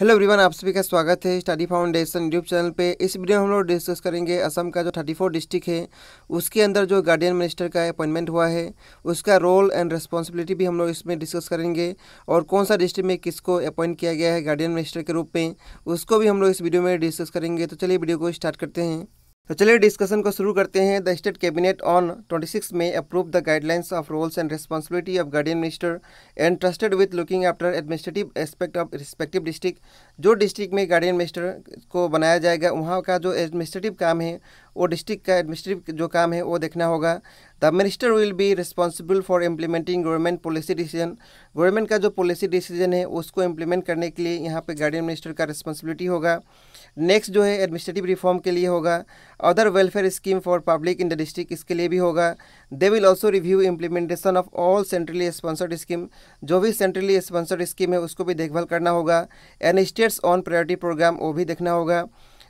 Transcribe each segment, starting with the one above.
hello everyone आप सभी का स्वागत है स्टडी फाउंडेशन यूट्यूब चैनल पे इस वीडियो में हम लोग डिस्कस करेंगे असम का जो 34 डिस्ट्रिक्ट है उसके अंदर जो गार्डियन मिनिस्टर का अपॉइंटमेंट हुआ है उसका रोल एंड रेस्पॉन्सिबिलिटी भी हम लोग इसमें डिस्कस करेंगे और कौन सा डिस्ट्रिक्ट में किसको अपॉइंट किया गया है गार्डियन मिनिस्टर के रूप में उसको भी हम लोग इस वीडियो में डिस्कस करेंगे तो चलिए वीडियो को स्टार्ट करते हैं तो चलिए डिस्कशन को शुरू करते हैं द स्टेट कैबिनेट ऑन 26 में approve the guidelines of roles and responsibility of guardian minister and trusted with looking after administrative aspect of respective district जो डिस्ट्रिक्ट में गार्डियन मिनिस्टर को बनाया जाएगा वहाँ का जो एडमिनिस्ट्रेटिव काम है वो डिस्ट्रिक्ट का एडमिनिस्ट्रेटिव जो काम है वो देखना होगा the minister will be responsible for implementing government policy decision government का जो पॉलिसी डिसीजन है उसको इम्प्लीमेंट करने के लिए यहाँ पे गार्डियन मिनिस्टर का रिस्पॉन्सिबिलिटी होगा नेक्स्ट जो है एडमिनिस्ट्रेटिव रिफॉर्म के लिए होगा other welfare scheme for public in the district इसके लिए भी होगा they will also review implementation of all centrally sponsored scheme जो भी सेंट्रली स्पॉन्सर्ड स्कीम है उसको भी देखभाल करना होगा and states on priority programme वो भी देखना होगा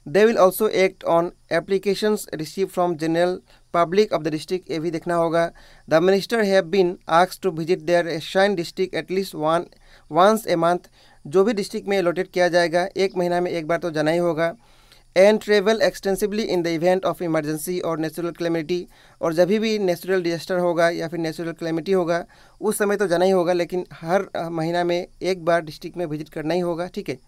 they will also act on application receive from general public of the district ये भी देखना होगा the minister have been ask to visit their shine district at least one once a month जो भी डिस्ट्रिक्ट में एलोटेट किया जाएगा एक महीना में एक बार तो जाना ही होगा and travel extensively in the event of emergency और नेचुरल क्लेमिटी और जब भी नेचुरल डिजास्टर होगा या फिर नेचुरल क्लेमिटी होगा उस समय तो जाना ही होगा लेकिन हर महीना में एक बार डिस्ट्रिक्ट में विजिट करना ही होगा ठीक है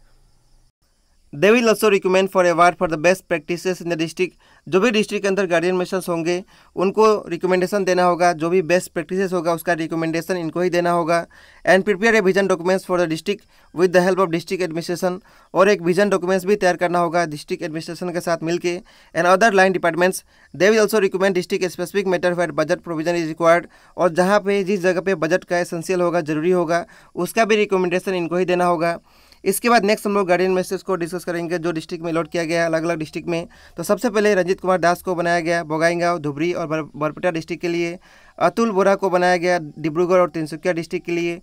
they will also recommend for award for the best practices in the district जो भी डिस्ट्रिक्ट के अंदर गार्डियन मिशन होंगे उनको रिकमेंडेशन देना होगा जो भी बेस्ट प्रैक्टिसेस होगा उसका रिकमेंडेशन इनको ही देना होगा and prepare a vision documents for the district with the help of district administration और एक विजन डॉक्यूमेंट्स भी तैयार करना होगा डिस्ट्रिक्ट एडमिनिस्ट्रेशन के साथ मिलकर and other line departments they will also recommend district specific matter for budget provision is required और जहाँ पे जिस जगह पे बजट का एसेंशियल होगा जरूरी होगा उसका भी रिकमेंडेशन इनको ही देना होगा इसके बाद नेक्स्ट हम लोग गार्डियन मैसेज को डिस्कस करेंगे जो डिस्ट्रिक्ट में अलॉट किया गया है अलग अलग डिस्ट्रिक्ट में तो सबसे पहले रंजित कुमार दास को बनाया गया बोगाईगांव धुबरी और बरपेटा डिस्ट्रिक्ट के लिए अतुल बोरा को बनाया गया डिब्रूगढ़ और तिनसुकिया डिस्ट्रिक्ट के लिए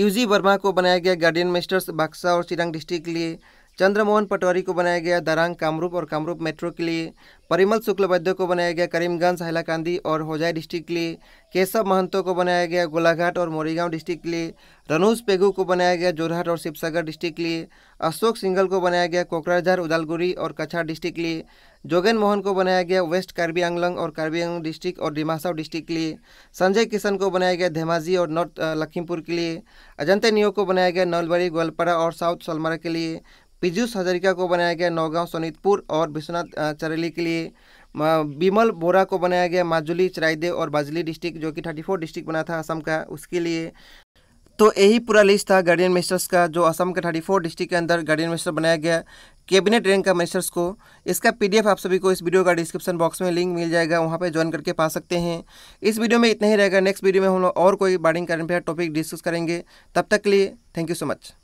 यूजी वर्मा को बनाया गया गार्डियन मिनिस्टर्स बाक्सा और चिरांग डिस्ट्रिक्ट के लिए चंद्रमोहन पटवारी को बनाया गया दरांग कामरूप और कामरूप मेट्रो के लिए परिमल शुक्ल वैद्य को बनाया गया करीमगंज हैलाकांदी और होजाई डिस्ट्रिक्ट के लिए केशव महंतो को बनाया गया गोलाघाट और मोरीगांव डिस्ट्रिक्ट के लिए रनूज पेगू को बनाया गया जोरहाट और शिवसागर डिस्ट्रिक्ट के लिए अशोक सिंघल को बनाया गया कोकराझार उदालगुरी और कछार डिस्ट्रिक्ट के लिए जोगेन मोहन को बनाया गया वेस्ट कार्बी आंगलंग और कार्बी आंगलंग डिस्ट्रिक्ट और डिमासाव डिस्ट्रिक्ट के लिए संजय किशन को बनाया गया धेमाजी और नॉर्थ लखीमपुर के लिए अजंते नियो को बनाया गया नलबरी ग्वालपाड़ा और साउथ सोलमरा के लिए पीयूष हजारिका को बनाया गया नौगांव सोनीतपुर और विश्वनाथ चरेली के लिए बिमल बोरा को बनाया गया माजुली चराइदेव और बाजली डिस्ट्रिक्ट जो कि थर्टी फोर डिस्ट्रिक्ट बना था असम का उसके लिए तो यही पूरा लिस्ट था गार्डियन मिनिस्टर्स का जो असम के थर्टी फोर डिस्ट्रिक्ट के अंदर गार्डियन मिनिस्टर बनाया गया कैबिनेट रैंक का मिनिस्टर्स को इसका पीडीएफ आप सभी को इस वीडियो का डिस्क्रिप्शन बॉक्स में लिंक मिल जाएगा वहाँ पे ज्वाइन करके पा सकते हैं इस वीडियो में इतना ही रहेगा नेक्स्ट वीडियो में हम लोग और कोई बार्डिंग करंट टॉपिक डिस्कस करेंगे तब तक के लिए थैंक यू सो मच